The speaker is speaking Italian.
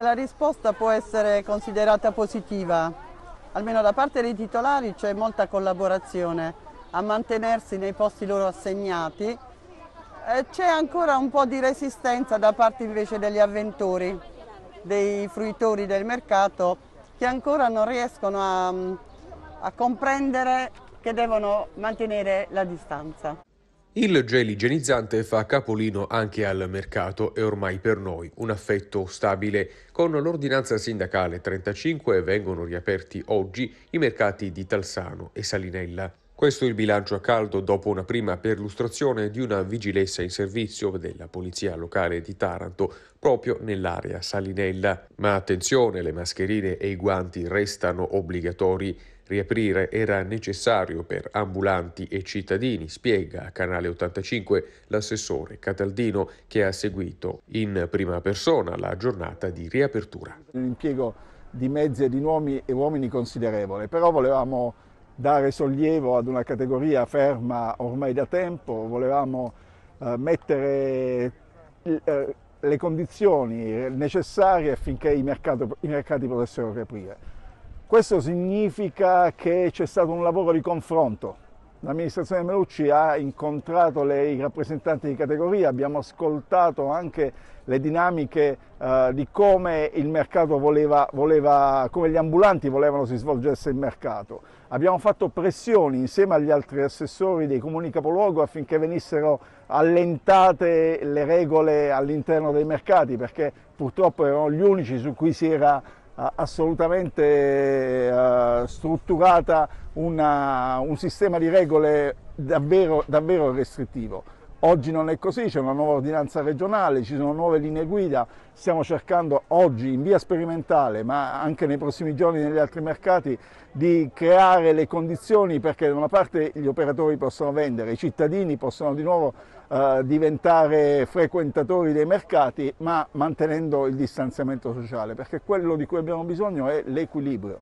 La risposta può essere considerata positiva, almeno da parte dei titolari c'è molta collaborazione a mantenersi nei posti loro assegnati. C'è ancora un po' di resistenza da parte invece degli avventori, dei fruitori del mercato che ancora non riescono a, a comprendere che devono mantenere la distanza. Il gel igienizzante fa capolino anche al mercato e ormai per noi un affetto stabile. Con l'ordinanza sindacale 35 vengono riaperti oggi i mercati di Talsano e Salinella. Questo è il bilancio a caldo dopo una prima perlustrazione di una vigilessa in servizio della Polizia Locale di Taranto proprio nell'area Salinella. Ma attenzione, le mascherine e i guanti restano obbligatori. Riaprire era necessario per ambulanti e cittadini, spiega a Canale 85 l'assessore Cataldino che ha seguito in prima persona la giornata di riapertura. L'impiego di mezzi e di uomini, e uomini considerevole, però volevamo dare sollievo ad una categoria ferma ormai da tempo, volevamo eh, mettere eh, le condizioni necessarie affinché i, mercato, i mercati potessero riaprire. Questo significa che c'è stato un lavoro di confronto L'amministrazione Melucci ha incontrato le, i rappresentanti di categoria, abbiamo ascoltato anche le dinamiche eh, di come il mercato voleva, voleva, come gli ambulanti volevano si svolgesse il mercato. Abbiamo fatto pressioni insieme agli altri assessori dei comuni capoluogo affinché venissero allentate le regole all'interno dei mercati perché purtroppo erano gli unici su cui si era assolutamente eh, strutturata una, un sistema di regole davvero, davvero restrittivo. Oggi non è così, c'è una nuova ordinanza regionale, ci sono nuove linee guida, stiamo cercando oggi in via sperimentale, ma anche nei prossimi giorni negli altri mercati, di creare le condizioni perché da una parte gli operatori possono vendere, i cittadini possono di nuovo eh, diventare frequentatori dei mercati, ma mantenendo il distanziamento sociale, perché quello di cui abbiamo bisogno è l'equilibrio.